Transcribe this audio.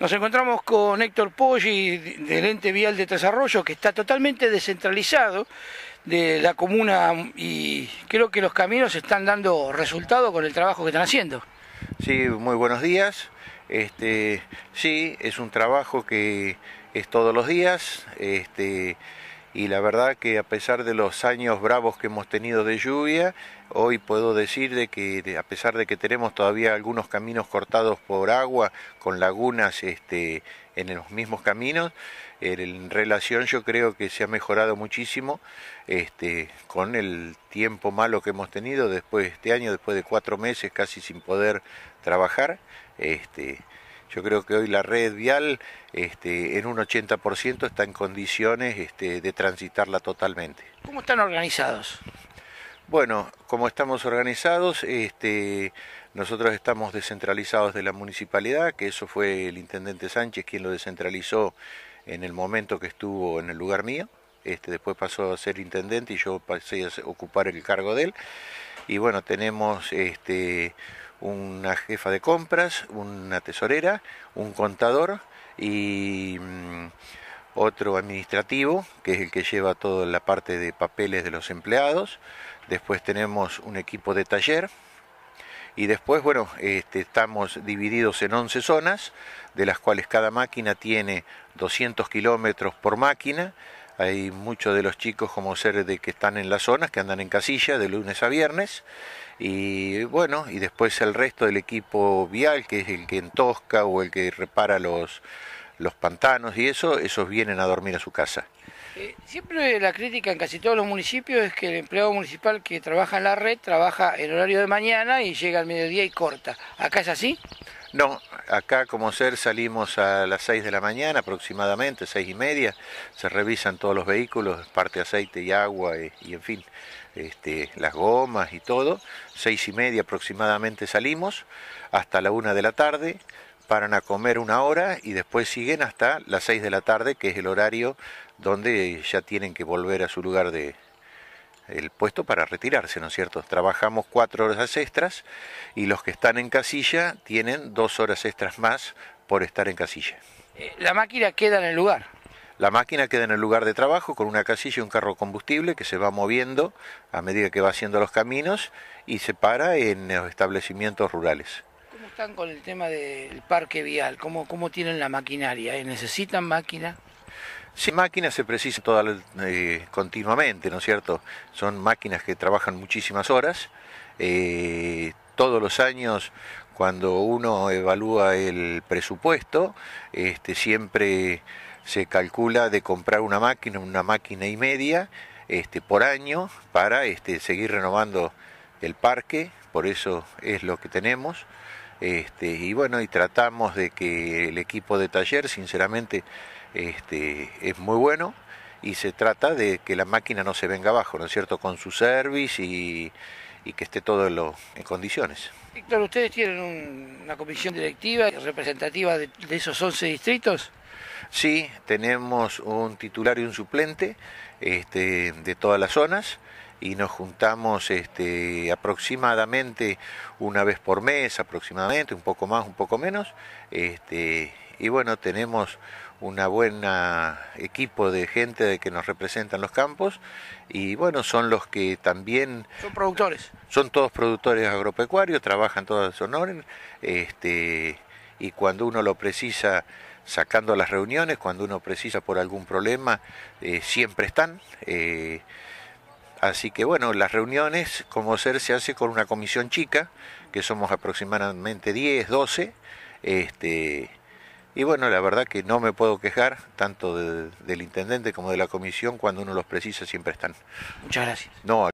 Nos encontramos con Héctor Poggi del Ente Vial de Desarrollo, que está totalmente descentralizado de la comuna y creo que los caminos están dando resultado con el trabajo que están haciendo. Sí, muy buenos días. Este, sí, es un trabajo que es todos los días. Este, y la verdad que a pesar de los años bravos que hemos tenido de lluvia, hoy puedo decir de que a pesar de que tenemos todavía algunos caminos cortados por agua, con lagunas este, en los mismos caminos, en relación yo creo que se ha mejorado muchísimo este, con el tiempo malo que hemos tenido después de este año, después de cuatro meses casi sin poder trabajar. Este, yo creo que hoy la red vial este, en un 80% está en condiciones este, de transitarla totalmente. ¿Cómo están organizados? Bueno, como estamos organizados, este, nosotros estamos descentralizados de la municipalidad, que eso fue el intendente Sánchez quien lo descentralizó en el momento que estuvo en el lugar mío. Este, después pasó a ser intendente y yo pasé a ocupar el cargo de él. Y bueno, tenemos este, una jefa de compras, una tesorera, un contador y mm, otro administrativo, que es el que lleva toda la parte de papeles de los empleados. Después tenemos un equipo de taller. Y después, bueno, este, estamos divididos en 11 zonas, de las cuales cada máquina tiene 200 kilómetros por máquina. Hay muchos de los chicos como seres de que están en las zonas, que andan en casilla de lunes a viernes. Y bueno, y después el resto del equipo vial, que es el que entosca o el que repara los, los pantanos y eso, esos vienen a dormir a su casa. Eh, siempre la crítica en casi todos los municipios es que el empleado municipal que trabaja en la red trabaja el horario de mañana y llega al mediodía y corta. ¿Acá es así? No, acá como ser salimos a las 6 de la mañana aproximadamente, 6 y media, se revisan todos los vehículos, parte aceite y agua eh, y, en fin, este, las gomas y todo. 6 y media aproximadamente salimos hasta la 1 de la tarde, paran a comer una hora y después siguen hasta las 6 de la tarde, que es el horario donde ya tienen que volver a su lugar de, el puesto para retirarse, ¿no es cierto? Trabajamos cuatro horas extras y los que están en casilla tienen dos horas extras más por estar en casilla. Eh, ¿La máquina queda en el lugar? La máquina queda en el lugar de trabajo con una casilla y un carro combustible que se va moviendo a medida que va haciendo los caminos y se para en los establecimientos rurales. ¿Cómo están con el tema del parque vial? ¿Cómo, tienen la maquinaria? ¿Eh, ¿Necesitan máquina? Sí, máquinas se precisan eh, continuamente, ¿no es cierto? Son máquinas que trabajan muchísimas horas. Eh, todos los años, cuando uno evalúa el presupuesto, este, siempre se calcula de comprar una máquina, una máquina y media este, por año para este, seguir renovando el parque, por eso es lo que tenemos. y bueno, y tratamos de que el equipo de taller, sinceramente, este, es muy bueno y se trata de que la máquina no se venga abajo, ¿no es cierto?, con su service y, que esté todo en, condiciones. Víctor, ¿ustedes tienen una comisión directiva representativa de, esos 11 distritos? Sí, tenemos un titular y un suplente este, de todas las zonas y nos juntamos este, aproximadamente una vez por mes, aproximadamente, un poco más, un poco menos. Este, y bueno, tenemos una buena equipo de gente de que nos representan los campos y bueno, son los que también... Son productores. Son todos productores agropecuarios, trabajan todos en Sonora este, y cuando uno lo precisa sacando las reuniones, cuando uno precisa por algún problema, eh, siempre están. Eh, Así que bueno, las reuniones, como ser, se hace con una comisión chica, que somos aproximadamente 10, 12. Este, y bueno, la verdad que no me puedo quejar tanto del intendente como de la comisión, cuando uno los precisa siempre están. Muchas gracias. No,